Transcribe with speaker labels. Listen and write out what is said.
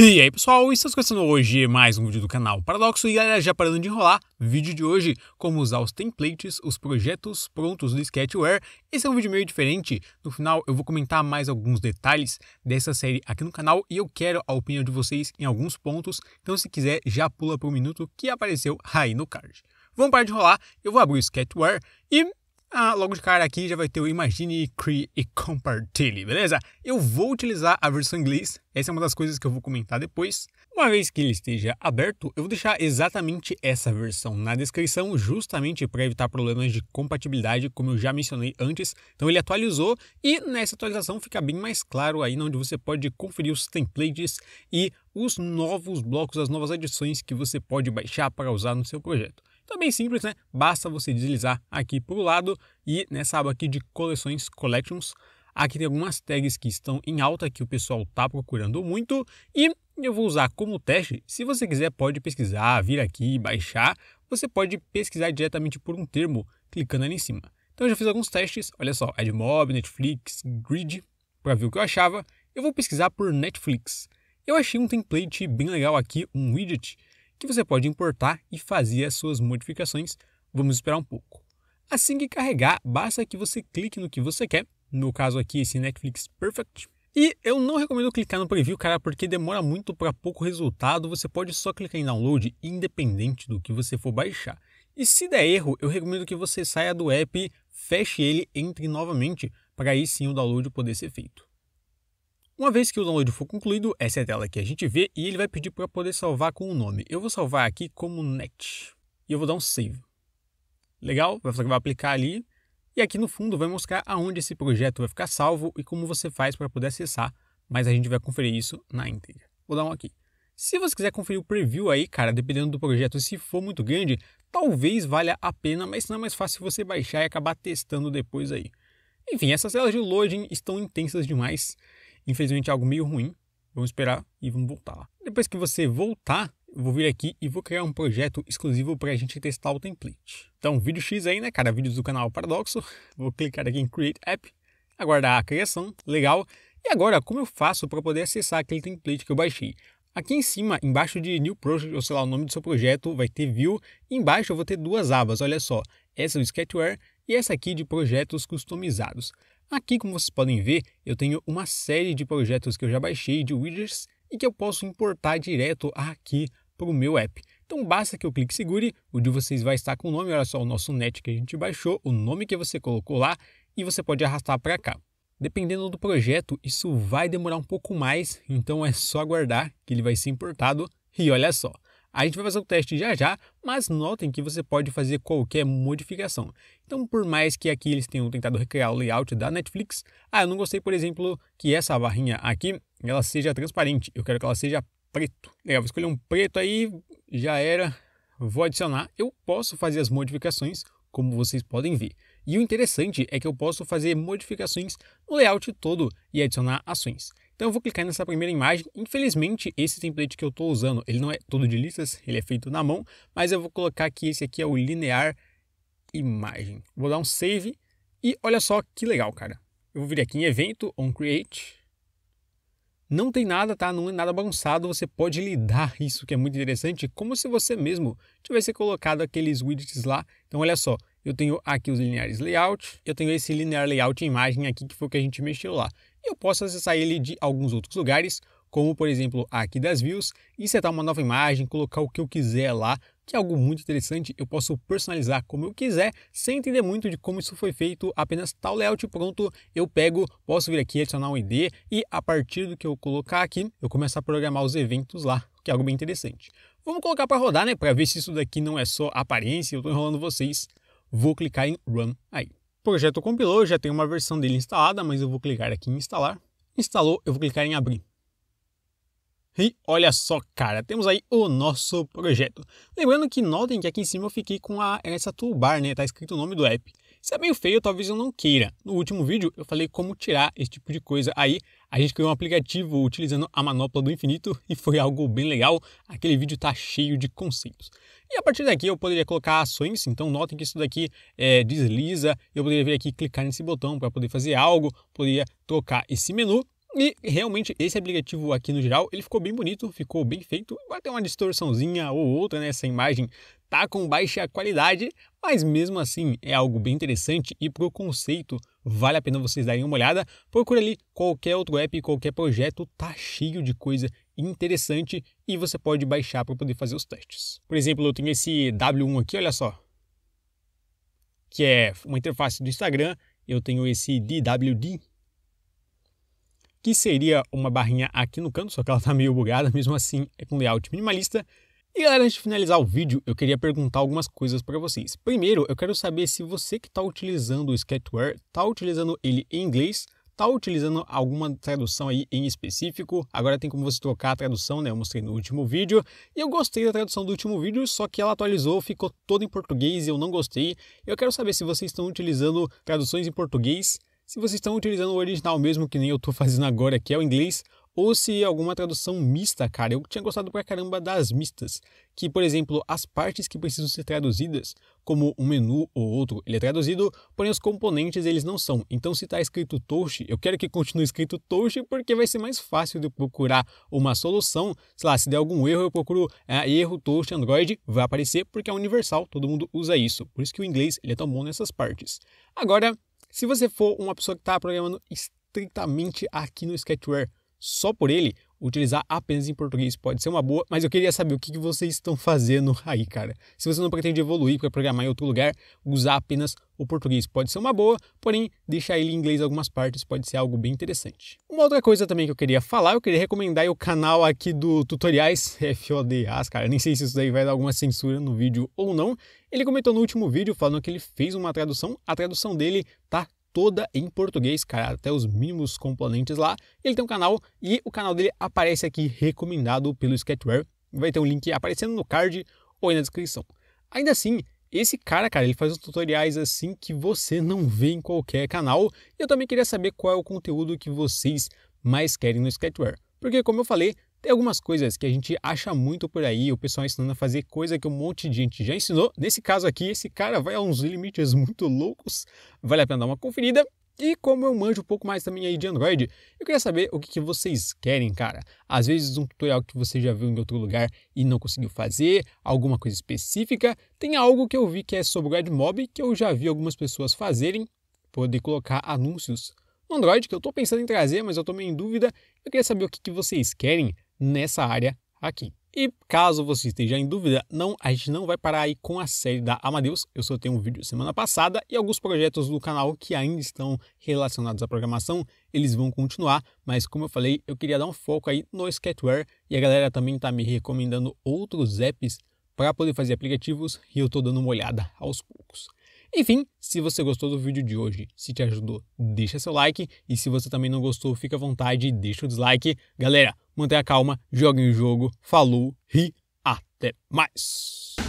Speaker 1: E aí pessoal, é estamos começando hoje mais um vídeo do canal Paradoxo e galera, já parando de enrolar, vídeo de hoje, como usar os templates, os projetos prontos do Sketchware. Esse é um vídeo meio diferente, no final eu vou comentar mais alguns detalhes dessa série aqui no canal e eu quero a opinião de vocês em alguns pontos, então se quiser já pula para o minuto que apareceu aí no card. Vamos parar de enrolar, eu vou abrir o Sketchware e ah, logo de cara aqui já vai ter o Imagine, Cree e Compartilhe, beleza? Eu vou utilizar a versão em inglês, essa é uma das coisas que eu vou comentar depois. Uma vez que ele esteja aberto, eu vou deixar exatamente essa versão na descrição, justamente para evitar problemas de compatibilidade, como eu já mencionei antes. Então ele atualizou e nessa atualização fica bem mais claro aí onde você pode conferir os templates e os novos blocos, as novas adições que você pode baixar para usar no seu projeto. Também simples, né? Basta você deslizar aqui para o lado e nessa aba aqui de coleções, collections, aqui tem algumas tags que estão em alta que o pessoal está procurando muito e eu vou usar como teste. Se você quiser, pode pesquisar, vir aqui e baixar. Você pode pesquisar diretamente por um termo clicando ali em cima. Então eu já fiz alguns testes, olha só, AdMob, Netflix, Grid, para ver o que eu achava. Eu vou pesquisar por Netflix. Eu achei um template bem legal aqui, um widget, que você pode importar e fazer as suas modificações. Vamos esperar um pouco. Assim que carregar, basta que você clique no que você quer, no caso aqui esse Netflix Perfect. E eu não recomendo clicar no preview, cara, porque demora muito para pouco resultado. Você pode só clicar em download, independente do que você for baixar. E se der erro, eu recomendo que você saia do app, feche ele, entre novamente, para aí sim o download poder ser feito. Uma vez que o download for concluído, essa é a tela que a gente vê e ele vai pedir para poder salvar com o um nome. Eu vou salvar aqui como net e eu vou dar um save. Legal, vai aplicar ali e aqui no fundo vai mostrar aonde esse projeto vai ficar salvo e como você faz para poder acessar, mas a gente vai conferir isso na íntegra. Vou dar um aqui. Se você quiser conferir o preview aí, cara, dependendo do projeto, se for muito grande, talvez valha a pena, mas não é mais fácil você baixar e acabar testando depois aí. Enfim, essas telas de loading estão intensas demais. Infelizmente algo meio ruim. Vamos esperar e vamos voltar. lá. Depois que você voltar, eu vou vir aqui e vou criar um projeto exclusivo para a gente testar o template. Então, vídeo X aí, né, cara? Vídeos do canal Paradoxo. Vou clicar aqui em Create App, aguardar a criação. Legal. E agora, como eu faço para poder acessar aquele template que eu baixei? Aqui em cima, embaixo de New Project, ou sei lá o nome do seu projeto, vai ter View. Embaixo eu vou ter duas abas, olha só. Essa do é Sketchware e essa aqui de Projetos Customizados. Aqui, como vocês podem ver, eu tenho uma série de projetos que eu já baixei de widgets e que eu posso importar direto aqui para o meu app. Então basta que eu clique segure, o de vocês vai estar com o nome, olha só o nosso net que a gente baixou, o nome que você colocou lá e você pode arrastar para cá. Dependendo do projeto, isso vai demorar um pouco mais, então é só aguardar que ele vai ser importado e olha só. A gente vai fazer o teste já já, mas notem que você pode fazer qualquer modificação. Então, por mais que aqui eles tenham tentado recriar o layout da Netflix, ah, eu não gostei, por exemplo, que essa barrinha aqui ela seja transparente. Eu quero que ela seja preto. Legal, é, vou escolher um preto aí, já era. Vou adicionar. Eu posso fazer as modificações, como vocês podem ver. E o interessante é que eu posso fazer modificações no layout todo e adicionar ações. Então eu vou clicar nessa primeira imagem. Infelizmente, esse template que eu estou usando, ele não é todo de listas, ele é feito na mão, mas eu vou colocar que esse aqui é o linear imagem. Vou dar um save e olha só que legal, cara. Eu vou vir aqui em evento, on create, não tem nada, tá? Não é nada bagunçado, você pode lidar isso que é muito interessante, como se você mesmo tivesse colocado aqueles widgets lá. Então olha só, eu tenho aqui os lineares layout, eu tenho esse linear layout imagem aqui que foi o que a gente mexeu lá eu posso acessar ele de alguns outros lugares, como por exemplo aqui das views, e setar uma nova imagem, colocar o que eu quiser lá, que é algo muito interessante, eu posso personalizar como eu quiser, sem entender muito de como isso foi feito, apenas tal tá layout pronto, eu pego, posso vir aqui adicionar um ID, e a partir do que eu colocar aqui, eu começo a programar os eventos lá, que é algo bem interessante. Vamos colocar para rodar, né, para ver se isso daqui não é só aparência, eu estou enrolando vocês. Vou clicar em Run aí projeto compilou, já tem uma versão dele instalada, mas eu vou clicar aqui em instalar. Instalou, eu vou clicar em abrir. E olha só, cara, temos aí o nosso projeto. Lembrando que notem que aqui em cima eu fiquei com a, essa toolbar, né? Tá escrito o nome do app. Se é meio feio, talvez eu não queira. No último vídeo eu falei como tirar esse tipo de coisa aí. A gente criou um aplicativo utilizando a manopla do infinito e foi algo bem legal. Aquele vídeo está cheio de conceitos. E a partir daqui eu poderia colocar ações, então notem que isso daqui é, desliza. Eu poderia vir aqui clicar nesse botão para poder fazer algo, poderia tocar esse menu. E realmente esse aplicativo aqui no geral, ele ficou bem bonito, ficou bem feito. Vai ter uma distorçãozinha ou outra, nessa né, imagem tá com baixa qualidade, mas mesmo assim, é algo bem interessante e para o conceito vale a pena vocês darem uma olhada. Procura ali qualquer outro app, qualquer projeto, tá cheio de coisa interessante e você pode baixar para poder fazer os testes. Por exemplo, eu tenho esse W1 aqui, olha só, que é uma interface do Instagram. Eu tenho esse DWD, que seria uma barrinha aqui no canto, só que ela está meio bugada, mesmo assim é com layout minimalista. E galera, antes de finalizar o vídeo, eu queria perguntar algumas coisas para vocês. Primeiro, eu quero saber se você que está utilizando o Sketchware, está utilizando ele em inglês, está utilizando alguma tradução aí em específico. Agora tem como você trocar a tradução, né? Eu mostrei no último vídeo. E eu gostei da tradução do último vídeo, só que ela atualizou, ficou toda em português e eu não gostei. Eu quero saber se vocês estão utilizando traduções em português se vocês estão utilizando o original mesmo, que nem eu estou fazendo agora, que é o inglês, ou se alguma tradução mista, cara. Eu tinha gostado pra caramba das mistas, que, por exemplo, as partes que precisam ser traduzidas, como um menu ou outro, ele é traduzido, porém os componentes eles não são. Então, se está escrito Toast, eu quero que continue escrito Toast porque vai ser mais fácil de procurar uma solução. Sei lá, se der algum erro, eu procuro é, erro Toast Android, vai aparecer porque é universal, todo mundo usa isso. Por isso que o inglês ele é tão bom nessas partes. Agora, se você for uma pessoa que está programando estritamente aqui no Sketchware, só por ele, utilizar apenas em português pode ser uma boa, mas eu queria saber o que vocês estão fazendo aí, cara. Se você não pretende evoluir para programar em outro lugar, usar apenas o português pode ser uma boa, porém, deixar ele em inglês algumas partes pode ser algo bem interessante. Uma outra coisa também que eu queria falar, eu queria recomendar o canal aqui do Tutoriais FODAs, cara. Nem sei se isso daí vai dar alguma censura no vídeo ou não. Ele comentou no último vídeo falando que ele fez uma tradução, a tradução dele tá toda em português, cara, até os mínimos componentes lá. Ele tem um canal e o canal dele aparece aqui recomendado pelo Sketchware. Vai ter um link aparecendo no card ou aí na descrição. Ainda assim, esse cara, cara, ele faz uns tutoriais assim que você não vê em qualquer canal. Eu também queria saber qual é o conteúdo que vocês mais querem no Sketchware. Porque, como eu falei, tem algumas coisas que a gente acha muito por aí, o pessoal ensinando a fazer coisa que um monte de gente já ensinou. Nesse caso aqui, esse cara vai a uns limites muito loucos, vale a pena dar uma conferida. E como eu manjo um pouco mais também aí de Android, eu queria saber o que, que vocês querem, cara. Às vezes um tutorial que você já viu em outro lugar e não conseguiu fazer, alguma coisa específica. Tem algo que eu vi que é sobre o Godmob, que eu já vi algumas pessoas fazerem, poder colocar anúncios no Android, que eu estou pensando em trazer, mas eu estou meio em dúvida. Eu queria saber o que, que vocês querem nessa área aqui. E caso você esteja em dúvida, não, a gente não vai parar aí com a série da Amadeus. Eu só tenho um vídeo semana passada e alguns projetos do canal que ainda estão relacionados à programação, eles vão continuar, mas como eu falei, eu queria dar um foco aí no Sketchware e a galera também está me recomendando outros apps para poder fazer aplicativos e eu estou dando uma olhada aos poucos. Enfim, se você gostou do vídeo de hoje, se te ajudou, deixa seu like e se você também não gostou, fica à vontade e deixa o dislike. Galera, mantenha calma, jogue o jogo, falou, ri, até mais!